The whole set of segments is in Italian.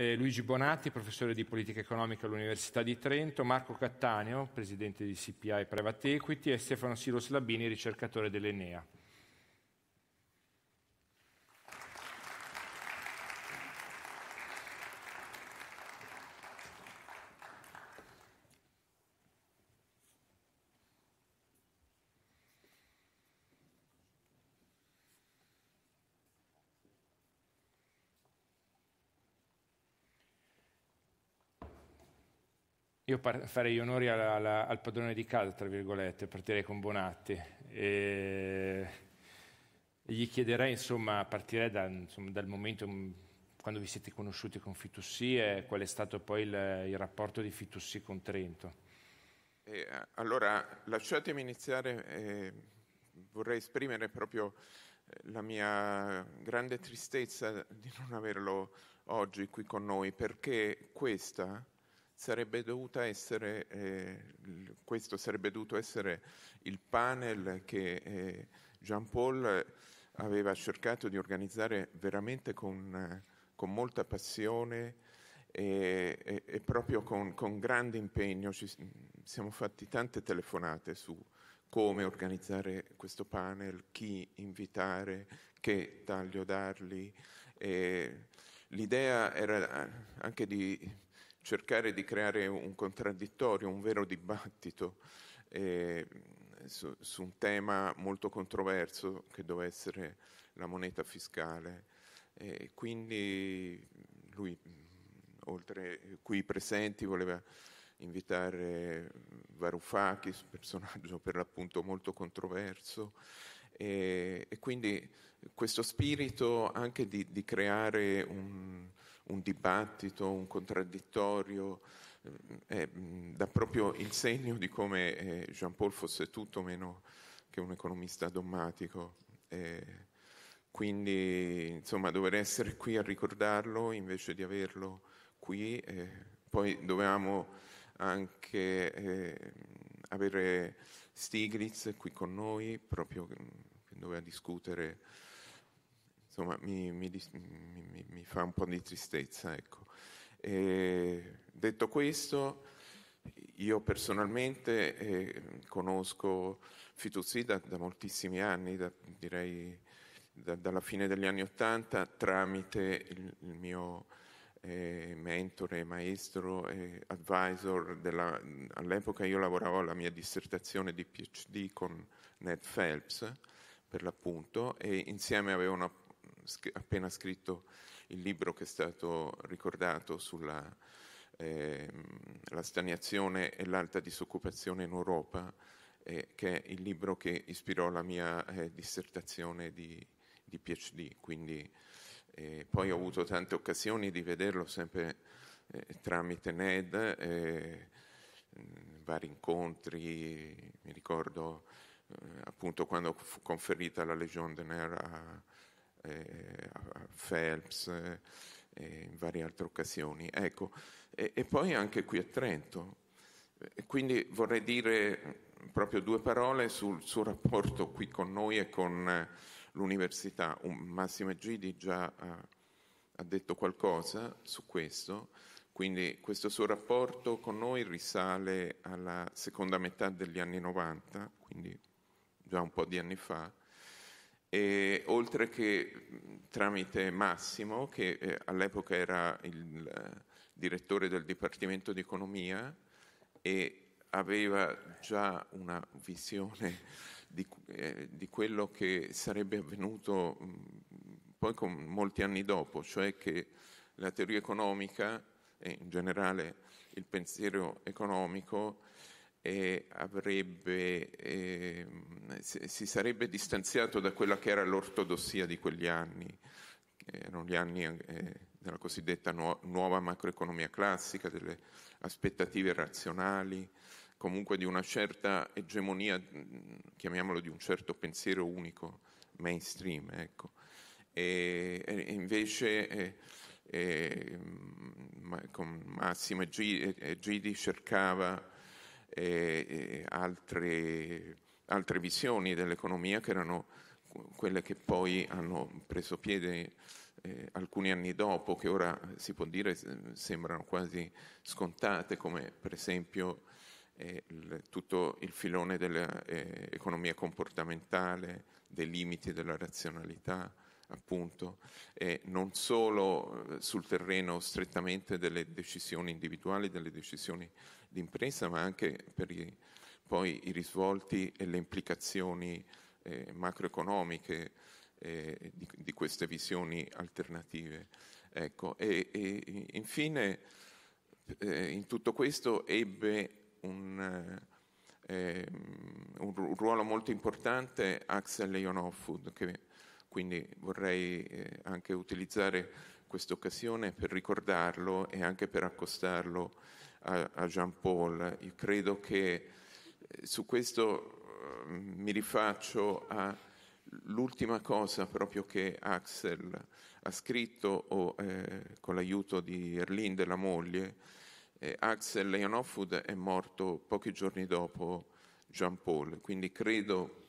eh, Luigi Bonatti, professore di politica economica all'Università di Trento, Marco Cattaneo, presidente di CPI Private Equity e Stefano Silo Slabini, ricercatore dell'Enea. Io par- farei onori alla, alla, al padrone di casa, tra virgolette, partirei con Bonatti. E gli chiederei, insomma, partirei da, insomma, dal momento mm, quando vi siete conosciuti con Fitussi e qual è stato poi il, il rapporto di Fitussi con Trento. Eh, allora, lasciatemi iniziare, eh, vorrei esprimere proprio eh, la mia grande tristezza di non averlo oggi qui con noi, perché questa sarebbe essere, eh, questo sarebbe dovuto essere il panel che eh, Jean Paul aveva cercato di organizzare veramente con, con molta passione e, e, e proprio con, con, grande impegno. Ci siamo fatti tante telefonate su come organizzare questo panel, chi invitare, che taglio darli. E l'idea era anche di cercare di creare un contraddittorio, un vero dibattito eh, su, su, un tema molto controverso che doveva essere la moneta fiscale. Eh, quindi lui, oltre qui presenti, voleva invitare Varoufakis, personaggio per l'appunto molto controverso, e, e quindi questo spirito anche di, di creare un, un, dibattito, un contraddittorio, eh, mm, dà proprio il segno di come eh, Jean Paul fosse tutto meno che un economista dogmatico. Eh, quindi insomma dover essere qui a ricordarlo invece di averlo qui. Eh, poi dovevamo anche eh, avere Stiglitz qui con noi, proprio mm, doveva discutere, insomma mi, mi, mi, mi fa un po' di tristezza. Ecco. detto questo, io personalmente eh, conosco Fituzzi da, da, moltissimi anni, da, direi da, dalla fine degli anni Ottanta, tramite il, il mio eh, mentore, maestro, eh, advisor. Della, all'epoca io lavoravo alla mia dissertazione di PhD con Ned Phelps per l'appunto, e insieme avevano appena scritto il libro che è stato ricordato sulla eh, stagnazione e l'alta disoccupazione in Europa, eh, che è il libro che ispirò la mia eh, dissertazione di, di PhD. Quindi, eh, poi ho avuto tante occasioni di vederlo sempre eh, tramite NED, eh, vari incontri, mi ricordo eh, appunto quando fu conferita la Legion d'Honneur eh, a, a, Phelps eh, e in varie altre occasioni. Ecco, e, e poi anche qui a Trento. E quindi vorrei dire proprio due parole sul suo rapporto qui con noi e con l'università. Un, Massimo Gidi già ha, ha detto qualcosa su questo, quindi questo suo rapporto con noi risale alla seconda metà degli anni 90, quindi già un po' di anni fa, e, oltre che tramite Massimo, che eh, all'epoca era il eh, direttore del Dipartimento di Economia e aveva già una visione di, eh, di quello che sarebbe avvenuto mh, poi con, molti anni dopo, cioè che la teoria economica e in generale il pensiero economico eh, avrebbe, eh, si sarebbe distanziato da quella che era l'ortodossia di quegli anni, erano gli anni eh, della cosiddetta nu- nuova macroeconomia classica, delle aspettative razionali, comunque di una certa egemonia, chiamiamolo di un certo pensiero unico, mainstream, ecco. E, e invece eh, eh, con Massimo e Gidi cercava e, altre, altre visioni dell'economia che erano quelle che poi hanno preso piede eh, alcuni anni dopo, che ora si può dire sembrano quasi scontate, come per esempio eh, tutto il filone dell'economia eh, comportamentale, dei limiti della razionalità, appunto, eh, non solo eh, sul terreno strettamente delle decisioni individuali, delle decisioni d'impresa, ma anche per i, poi i risvolti e le implicazioni eh, macroeconomiche eh, di, di, queste visioni alternative. Ecco, e, e, infine eh, in tutto questo ebbe un eh, ehm, un ruolo molto importante Axel Leonofud, che quindi vorrei eh, anche utilizzare questa occasione per ricordarlo e anche per accostarlo a, a Jean Paul. Io credo che eh, su questo eh, mi rifaccio all'ultima cosa proprio che Axel ha scritto o, eh, con l'aiuto di Erlinde, la moglie. Eh, Axel Leonofud è morto pochi giorni dopo Jean Paul, quindi credo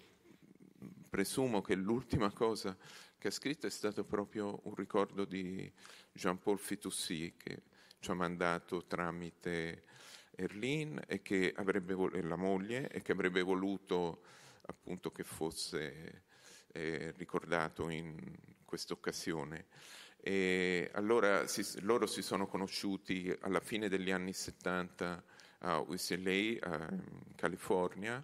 presumo che l'ultima cosa che ha scritto è stato proprio un ricordo di Jean-Paul Fitoussi che ci ha mandato tramite Erlin e che avrebbe vol- la moglie e che avrebbe voluto appunto che fosse eh, ricordato in questa occasione. E allora si, loro si sono conosciuti alla fine degli anni 70 a UCLA, ehm, in California,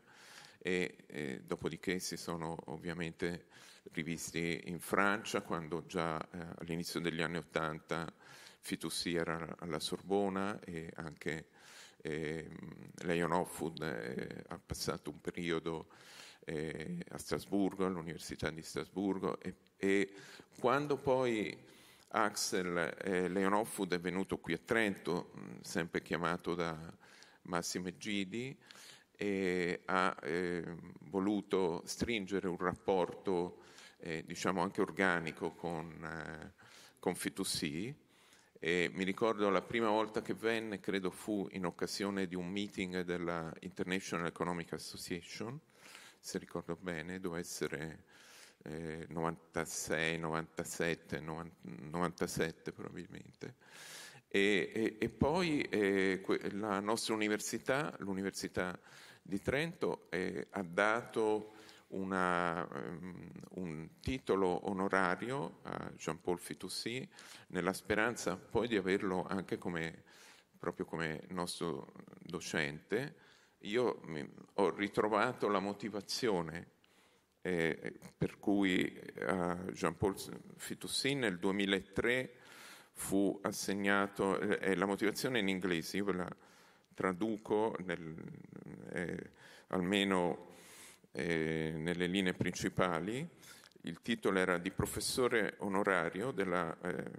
e eh, dopodiché si sono ovviamente rivisti in Francia quando già eh, all'inizio degli anni Ottanta Fitussi era alla Sorbona e anche eh, Leon Offud eh, ha passato un periodo eh, a Strasburgo, all'Università di Strasburgo e, e quando poi Axel eh, Leon Offud è venuto qui a Trento, mh, sempre chiamato da Massimo Egidi, e ha eh, voluto stringere un rapporto eh, diciamo anche organico con, eh, con Fitussi. E mi ricordo la prima volta che venne, credo fu in occasione di un meeting della International Economic Association, se ricordo bene, doveva essere eh, 96, 97, 90, 97 probabilmente. E, e, e poi eh, la nostra università, l'Università di Trento, eh, ha dato una, um, un titolo onorario a Jean-Paul Fitoussi nella speranza poi di averlo anche come, proprio come nostro docente. Io mi, ho ritrovato la motivazione eh, per cui a Jean-Paul Fitoussi nel 2003 fu assegnato, eh, la motivazione è in inglese, io ve la traduco nel, eh, almeno eh, nelle linee principali, il titolo era di professore onorario della eh,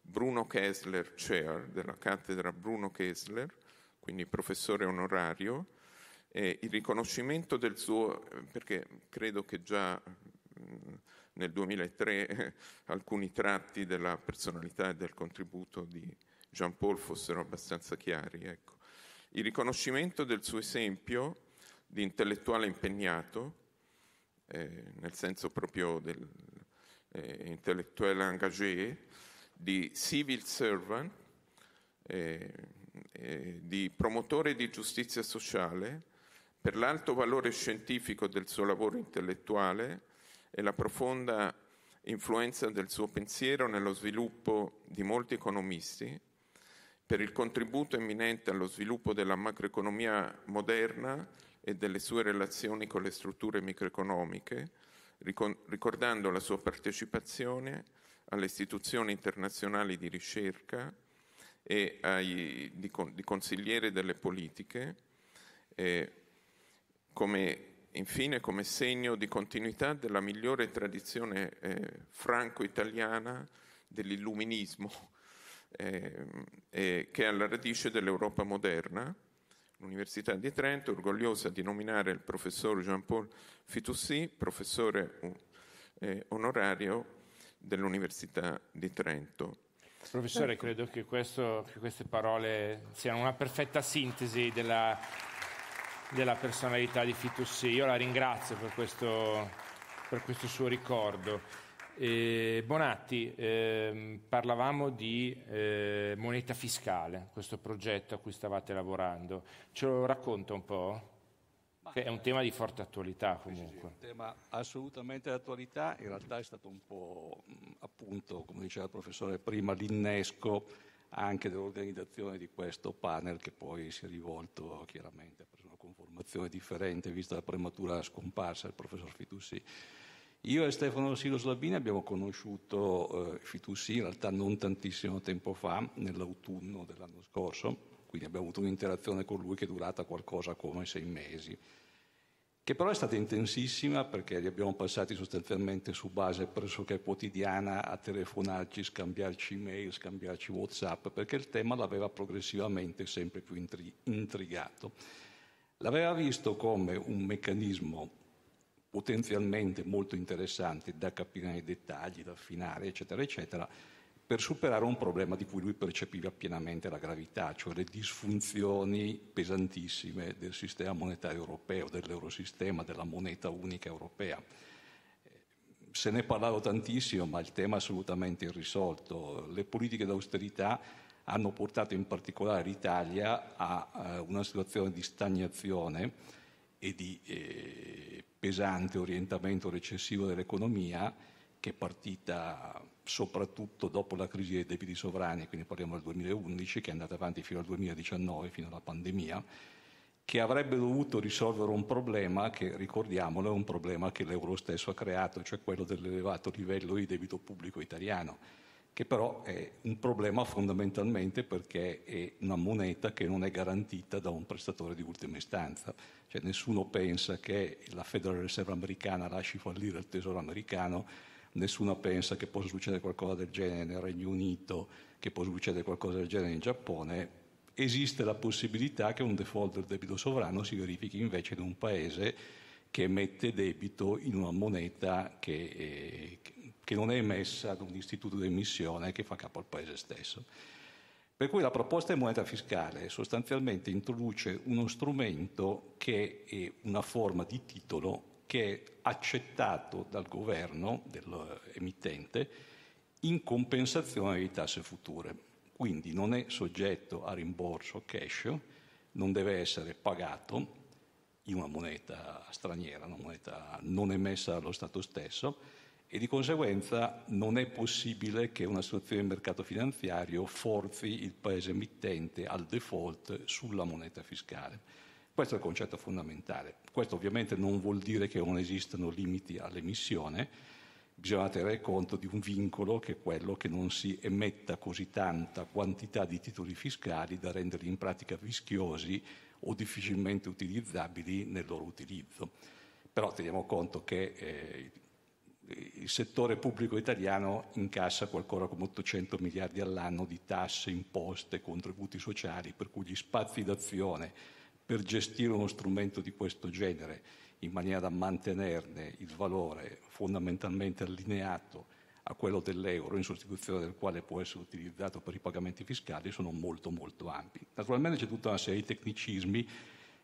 Bruno Kessler Chair, della cattedra Bruno Kessler, quindi professore onorario, il riconoscimento del suo, eh, perché credo che già mm, nel 2003 alcuni tratti della personalità e del contributo di Jean Paul fossero abbastanza chiari. Ecco. Il riconoscimento del suo esempio di intellettuale impegnato, eh, nel senso proprio del eh, intellettuale engagé, di civil servant, eh, eh, di promotore di giustizia sociale, per l'alto valore scientifico del suo lavoro intellettuale, e la profonda influenza del suo pensiero nello sviluppo di molti economisti, per il contributo imminente allo sviluppo della macroeconomia moderna e delle sue relazioni con le strutture microeconomiche, ricordando la sua partecipazione alle istituzioni internazionali di ricerca e ai, di, di consigliere delle politiche, eh, come Infine, come segno di continuità della migliore tradizione eh, franco-italiana dell'illuminismo, eh, eh, che è alla radice dell'Europa moderna, l'Università di Trento, orgogliosa di nominare il professor Jean-Paul Fitoussi, professore eh, onorario dell'Università di Trento. Professore, credo che, questo, che queste parole siano una perfetta sintesi della della personalità di Fitussi. Io la ringrazio per questo, per questo suo ricordo. Eh, Bonatti, eh, parlavamo di eh, moneta fiscale, questo progetto a cui stavate lavorando. Ce lo racconta un po'? Che è un tema di forte attualità comunque. Sì, sì, un tema assolutamente d'attualità, in realtà è stato un po' appunto, come diceva il professore prima, l'innesco anche dell'organizzazione di questo panel che poi si è rivolto chiaramente a formazione differente, vista la prematura scomparsa del professor Fitussi. Io e Stefano Silo Slabini abbiamo conosciuto eh, Fitussi in realtà non tantissimo tempo fa, nell'autunno dell'anno scorso, quindi abbiamo avuto un'interazione con lui che è durata qualcosa come sei mesi, che però è stata intensissima perché li abbiamo passati sostanzialmente su base pressoché quotidiana a telefonarci, scambiarci email, scambiarci whatsapp, perché il tema l'aveva progressivamente sempre più intri- intrigato l'aveva visto come un meccanismo potenzialmente molto interessante da capire nei dettagli, da affinare, eccetera, eccetera, per superare un problema di cui lui percepiva pienamente la gravità, cioè le disfunzioni pesantissime del sistema monetario europeo, dell'eurosistema, della moneta unica europea. Se ne è parlato tantissimo, ma il tema è assolutamente irrisolto. Le politiche d'austerità hanno portato in particolare l'Italia a eh, una situazione di stagnazione e di eh, pesante orientamento recessivo dell'economia che è partita soprattutto dopo la crisi dei debiti sovrani, quindi parliamo del 2011, che è andata avanti fino al 2019, fino alla pandemia, che avrebbe dovuto risolvere un problema che, ricordiamolo, è un problema che l'euro stesso ha creato, cioè quello dell'elevato livello di debito pubblico italiano che però è un problema fondamentalmente perché è una moneta che non è garantita da un prestatore di ultima istanza. Cioè nessuno pensa che la Federal Reserve americana lasci fallire il tesoro americano, nessuno pensa che possa succedere qualcosa del genere nel Regno Unito, che possa succedere qualcosa del genere in Giappone. Esiste la possibilità che un default del debito sovrano si verifichi invece in un paese che emette debito in una moneta che, eh, che non è emessa da un istituto di emissione che fa capo al paese stesso. Per cui la proposta di moneta fiscale sostanzialmente introduce uno strumento che è una forma di titolo che è accettato dal governo dell'emittente eh, in compensazione di tasse future. Quindi non è soggetto a rimborso cash, non deve essere pagato in una moneta straniera, una moneta non emessa dallo Stato stesso, e di conseguenza non è possibile che una situazione di mercato finanziario forzi il paese emittente al default sulla moneta fiscale. Questo è il concetto fondamentale. Questo ovviamente non vuol dire che non esistano limiti all'emissione, bisogna tenere conto di un vincolo che è quello che non si emetta così tanta quantità di titoli fiscali da renderli in pratica rischiosi o difficilmente utilizzabili nel loro utilizzo. Però teniamo conto che eh, il settore pubblico italiano incassa qualcosa come 800 miliardi all'anno di tasse, imposte, contributi sociali, per cui gli spazi d'azione per gestire uno strumento di questo genere in maniera da mantenerne il valore fondamentalmente allineato a quello dell'euro in sostituzione del quale può essere utilizzato per i pagamenti fiscali sono molto molto ampi. Naturalmente c'è tutta una serie di tecnicismi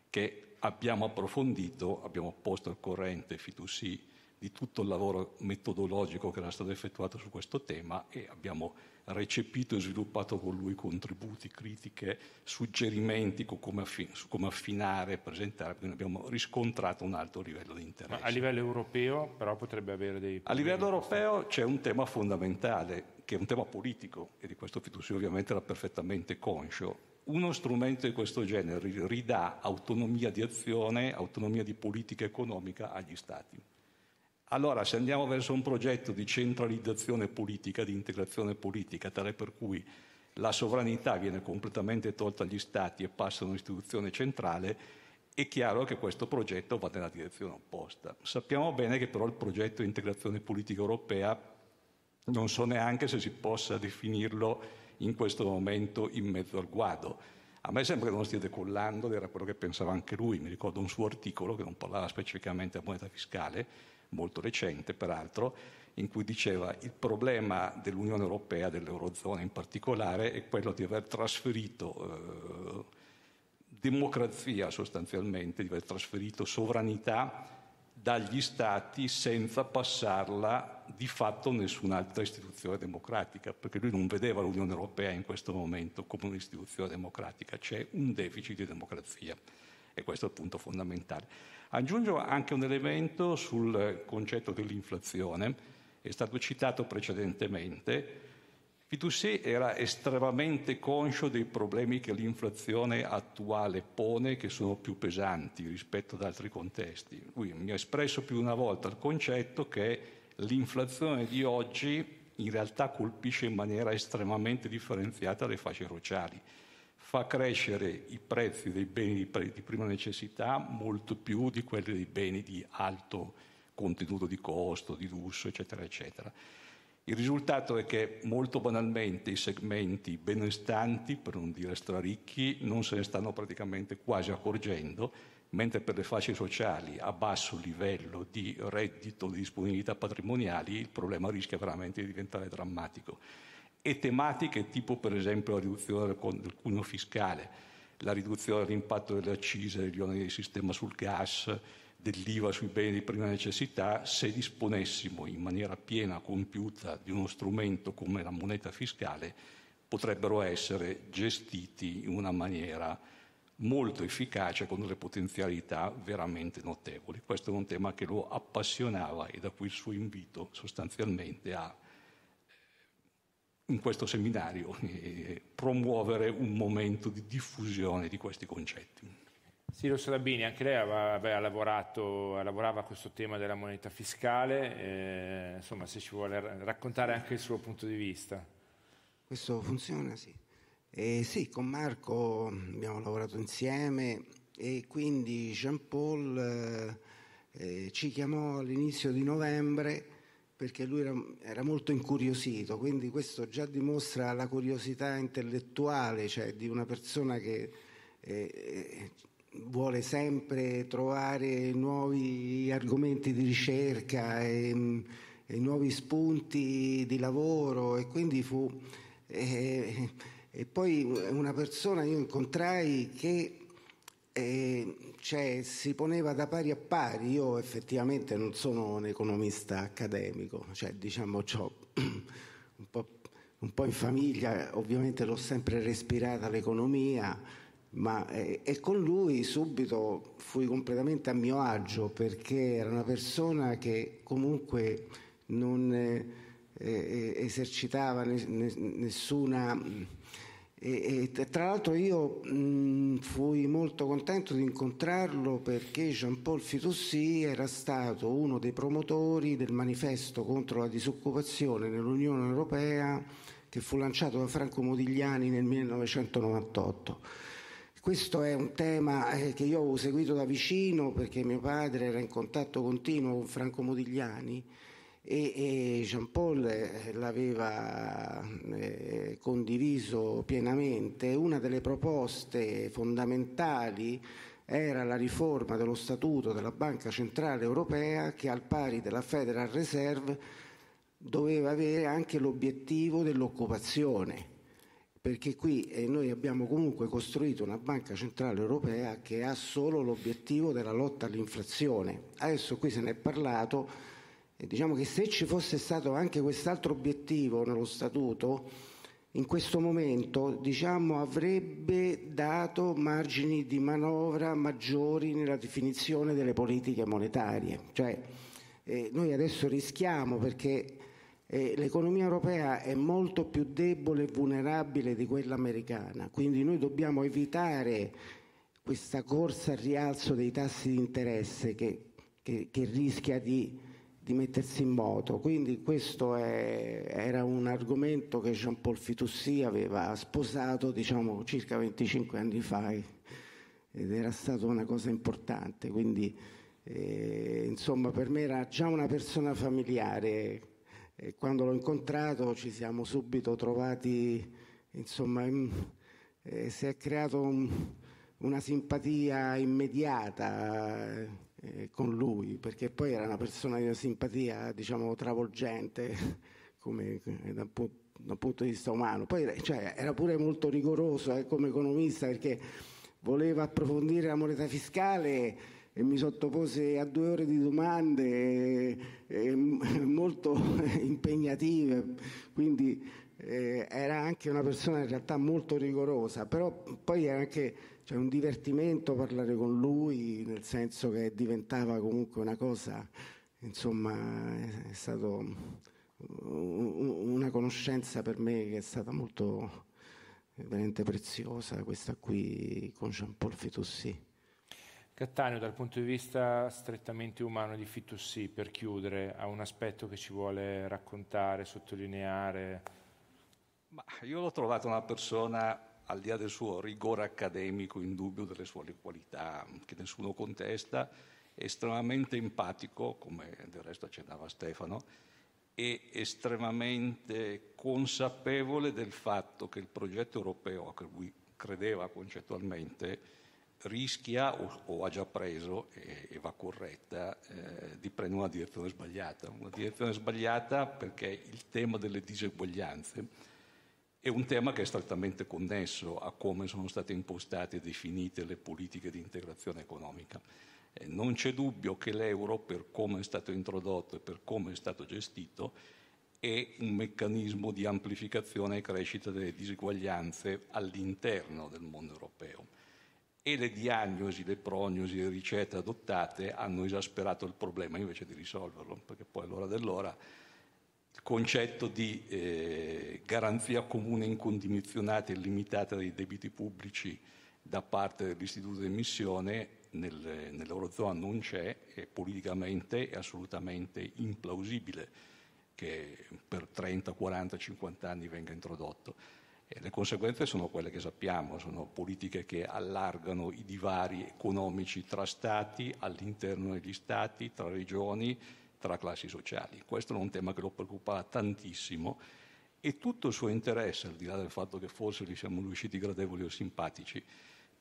che abbiamo approfondito, abbiamo posto al corrente Fiduci di tutto il lavoro metodologico che era stato effettuato su questo tema e abbiamo recepito e sviluppato con lui contributi, critiche, suggerimenti come, affin- su come affinare, presentare, quindi abbiamo riscontrato un alto livello di interesse. Ma a livello europeo però potrebbe avere dei... A livello europeo c'è un tema fondamentale, che è un tema politico, e di questo Fiducio ovviamente era perfettamente conscio, uno strumento di questo genere ridà autonomia di azione, autonomia di politica economica agli Stati. Allora, se andiamo verso un progetto di centralizzazione politica, di integrazione politica, tale per cui la sovranità viene completamente tolta agli Stati e passa a un'istituzione centrale, è chiaro che questo progetto va nella direzione opposta. Sappiamo bene che però il progetto di integrazione politica europea non so neanche se si possa definirlo in questo momento in mezzo al guado. A me sembra che non stia decollando, era quello che pensava anche lui, mi ricordo un suo articolo che non parlava specificamente di moneta fiscale, molto recente peraltro, in cui diceva il problema dell'Unione Europea, dell'Eurozona in particolare, è quello di aver trasferito eh, democrazia sostanzialmente, di aver trasferito sovranità dagli stati senza passarla di fatto a nessun'altra istituzione democratica, perché lui non vedeva l'Unione Europea in questo momento come un'istituzione democratica, c'è un deficit di democrazia. E questo è il punto fondamentale. Aggiungo anche un elemento sul concetto dell'inflazione, è stato citato precedentemente. Fitousset era estremamente conscio dei problemi che l'inflazione attuale pone, che sono più pesanti rispetto ad altri contesti. Lui mi ha espresso più di una volta il concetto che l'inflazione di oggi in realtà colpisce in maniera estremamente differenziata le fasce sociali fa crescere i prezzi dei beni di prima necessità molto più di quelli dei beni di alto contenuto di costo, di lusso, eccetera, eccetera. Il risultato è che molto banalmente i segmenti benestanti, per non dire straricchi, non se ne stanno praticamente quasi accorgendo, mentre per le fasce sociali a basso livello di reddito, di disponibilità patrimoniali, il problema rischia veramente di diventare drammatico e tematiche tipo per esempio la riduzione del cuneo fiscale, la riduzione dell'impatto delle accise, degli oneri di sistema sul gas, dell'IVA sui beni di prima necessità, se disponessimo in maniera piena, compiuta, di uno strumento come la moneta fiscale, potrebbero essere gestiti in una maniera molto efficace con delle potenzialità veramente notevoli. Questo è un tema che lo appassionava e da cui il suo invito sostanzialmente a in questo seminario eh, promuovere un momento di diffusione di questi concetti. Sì, Sabini, anche lei aveva, lavorato, lavorava a questo tema della moneta fiscale, eh, insomma se ci vuole raccontare anche il suo punto di vista. Questo funziona, sì. Eh, sì, con Marco abbiamo lavorato insieme e quindi Jean Paul eh, ci chiamò all'inizio di novembre perché lui era, era, molto incuriosito, quindi questo già dimostra la curiosità intellettuale, cioè di una persona che eh, eh vuole sempre trovare nuovi argomenti di ricerca e, e nuovi spunti di lavoro e quindi fu... Eh, eh e poi una persona io incontrai che eh, cioè, si poneva da pari a pari. Io effettivamente non sono un economista accademico, cioè, diciamo, un po', un po' in famiglia, ovviamente l'ho sempre respirata l'economia, ma, eh, e con lui subito fui completamente a mio agio perché era una persona che comunque non eh, eh esercitava ne, ne, nessuna e, e, tra l'altro io mh, fui molto contento di incontrarlo perché Jean-Paul Fitoussi era stato uno dei promotori del manifesto contro la disoccupazione nell'Unione Europea che fu lanciato da Franco Modigliani nel 1998. Questo è un tema eh, che io ho seguito da vicino perché mio padre era in contatto continuo con Franco Modigliani e, Jean Paul eh, l'aveva eh, condiviso pienamente. Una delle proposte fondamentali era la riforma dello statuto della Banca Centrale Europea che al pari della Federal Reserve doveva avere anche l'obiettivo dell'occupazione perché qui eh, noi abbiamo comunque costruito una banca centrale europea che ha solo l'obiettivo della lotta all'inflazione. Adesso qui se ne è parlato, diciamo che se ci fosse stato anche quest'altro obiettivo nello statuto, in questo momento diciamo, avrebbe dato margini di manovra maggiori nella definizione delle politiche monetarie. Cioè, eh, noi adesso rischiamo perché eh, l'economia europea è molto più debole e vulnerabile di quella americana, quindi noi dobbiamo evitare questa corsa al rialzo dei tassi di interesse che, che, che rischia di di mettersi in moto. Quindi questo è, era un argomento che Jean-Paul Fitoussi aveva sposato diciamo, circa 25 anni fa ed era stata una cosa importante. Quindi eh, insomma per me era già una persona familiare e quando l'ho incontrato ci siamo subito trovati, insomma in, eh, si è creato un, una simpatia immediata eh, eh, con lui, perché poi era una persona di una simpatia, diciamo, travolgente come, eh, da, un dal punto di vista umano. Poi eh, cioè, era pure molto rigoroso eh, come economista perché voleva approfondire la moneta fiscale e mi sottopose a due ore di domande e, e, molto impegnative, quindi eh, era anche una persona in realtà molto rigorosa, però poi era anche cioè un divertimento parlare con lui, nel senso che diventava comunque una cosa, insomma, è stata una conoscenza per me che è stata molto eh, veramente preziosa, questa qui con Jean-Paul Fitoussi. Cattaneo, dal punto di vista strettamente umano di Fitoussi, per chiudere, ha un aspetto che ci vuole raccontare, sottolineare? Ma io l'ho trovato una persona al di là del suo rigore accademico indubbio, delle sue qualità che nessuno contesta, estremamente empatico, come del resto accennava Stefano, e estremamente consapevole del fatto che il progetto europeo a cui lui credeva concettualmente rischia o, o ha già preso e, e va corretta eh, di prendere una direzione sbagliata, una direzione sbagliata perché il tema delle diseguaglianze è un tema che è strettamente connesso a come sono state impostate e definite le politiche di integrazione economica. Eh, non c'è dubbio che l'euro, per come è stato introdotto e per come è stato gestito, è un meccanismo di amplificazione e crescita delle disuguaglianze all'interno del mondo europeo. E le diagnosi, le prognosi, le ricette adottate hanno esasperato il problema invece di risolverlo, perché poi all'ora dell'ora concetto di eh, garanzia comune incondizionata e limitata dei debiti pubblici da parte dell'istituto di emissione nel, nell'Eurozona non c'è, è politicamente è assolutamente implausibile che per 30, 40, 50 anni venga introdotto. E eh, le conseguenze sono quelle che sappiamo, sono politiche che allargano i divari economici tra Stati, all'interno degli Stati, tra regioni, tra classi sociali. Questo è un tema che lo preoccupava tantissimo e tutto il suo interesse, al di là del fatto che forse gli siamo riusciti gradevoli o simpatici,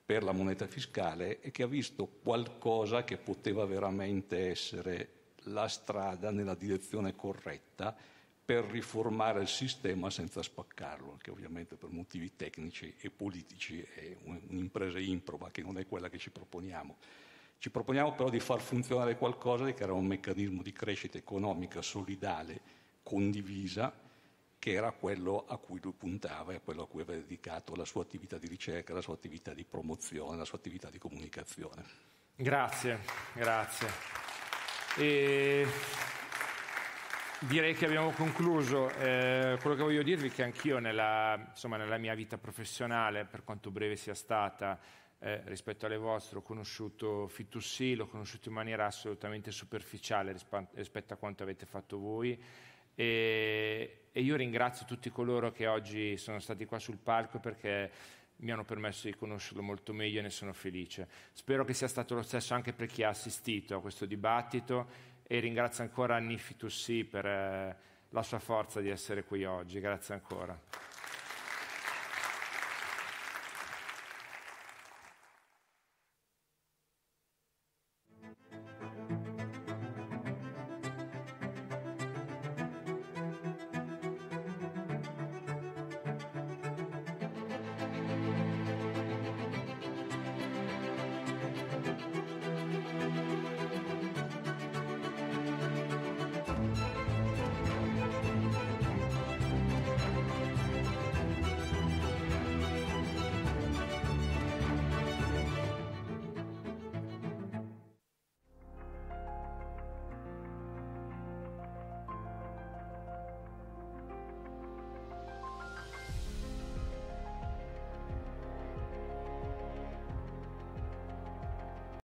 per la moneta fiscale è che ha visto qualcosa che poteva veramente essere la strada nella direzione corretta per riformare il sistema senza spaccarlo, che ovviamente per motivi tecnici e politici è un'impresa improba che non è quella che ci proponiamo ci proponiamo però di far funzionare qualcosa che era un meccanismo di crescita economica solidale, condivisa, che era quello a cui lui puntava e a quello a cui aveva dedicato la sua attività di ricerca, la sua attività di promozione, la sua attività di comunicazione. Grazie, grazie. E direi che abbiamo concluso. Eh, quello che voglio dirvi è che anch'io nella, insomma, nella mia vita professionale, per quanto breve sia stata, eh, rispetto alle vostre, ho conosciuto Fitussi, l'ho conosciuto in maniera assolutamente superficiale rispetto a quanto avete fatto voi e, e io ringrazio tutti coloro che oggi sono stati qua sul palco perché mi hanno permesso di conoscerlo molto meglio e ne sono felice. Spero che sia stato lo stesso anche per chi ha assistito a questo dibattito e ringrazio ancora Anni Fitussi per eh, la sua forza di essere qui oggi. Grazie ancora.